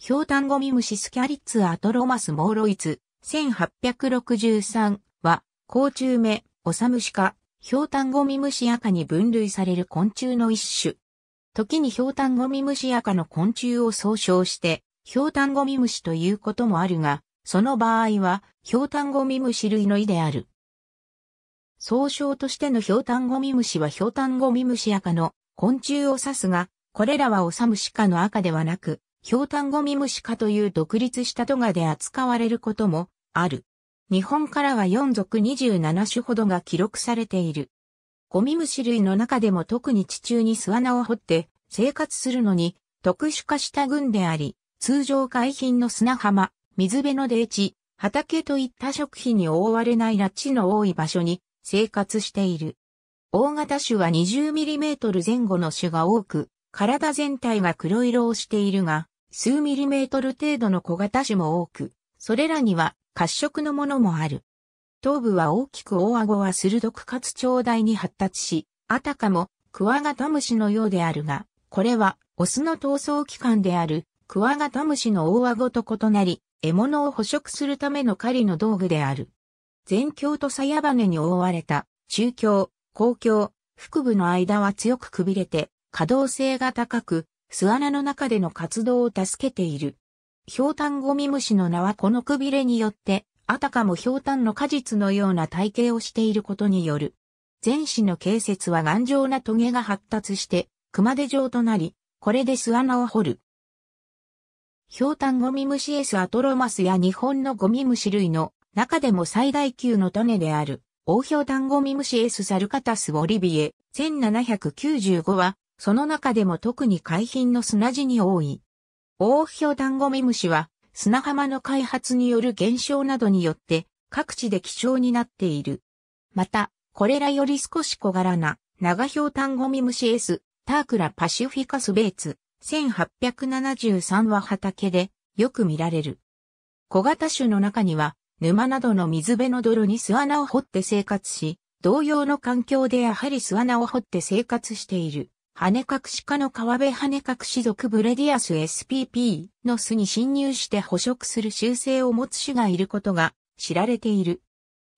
ひょうたんゴミムシスキャリッツアトロマスモーロイツ、1863は、甲虫目、オサムシ科、ひょうたんゴミムシアカに分類される昆虫の一種。時にひょうたんゴミムシアカの昆虫を総称して、ひょうたんゴミムシということもあるが、その場合は、ひょうたんゴミムシ類の意である。総称としてのひょうたんゴミムシはひょうたんゴミムシアカの昆虫を指すが、これらはオサムシ科の赤ではなく、氷炭ゴミ虫科という独立したトガで扱われることもある。日本からは4族27種ほどが記録されている。ゴミ虫類の中でも特に地中に巣穴を掘って生活するのに特殊化した群であり、通常海浜の砂浜、水辺の出地、畑といった食費に覆われない拉致の多い場所に生活している。大型種は2 0トル前後の種が多く、体全体が黒色をしているが、数ミリメートル程度の小型種も多く、それらには褐色のものもある。頭部は大きく大顎は鋭くかつ長大に発達し、あたかもクワガタムシのようであるが、これはオスの闘争器官であるクワガタムシの大顎と異なり、獲物を捕食するための狩りの道具である。全境と鞘羽に覆われた中境、後共、腹部の間は強くくびれて、可動性が高く、巣穴の中での活動を助けている。ヒョウタンゴミムシの名はこのくびれによって、あたかもヒョウタンの果実のような体型をしていることによる。前肢の形節は頑丈なトゲが発達して、熊手状となり、これで巣穴を掘る。ヒョウタンゴミムシエスアトロマスや日本のゴミムシ類の中でも最大級の種である、オ氷ヒョウタンゴミムシエスサルカタスオリビエ1795はその中でも特に海浜の砂地に多い。大氷ヒョダゴムシは砂浜の開発による減少などによって各地で貴重になっている。また、これらより少し小柄な長氷ョウゴミムシ S タークラパシフィカスベーツ1873は畑でよく見られる。小型種の中には沼などの水辺の泥に巣穴を掘って生活し、同様の環境でやはり巣穴を掘って生活している。羽隠し科の川辺羽隠し属ブレディアス SPP の巣に侵入して捕食する習性を持つ種がいることが知られている。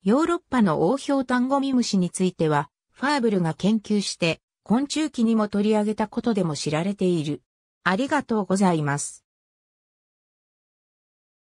ヨーロッパの王氷単語ミムシについては、ファーブルが研究して、昆虫記にも取り上げたことでも知られている。ありがとうございます。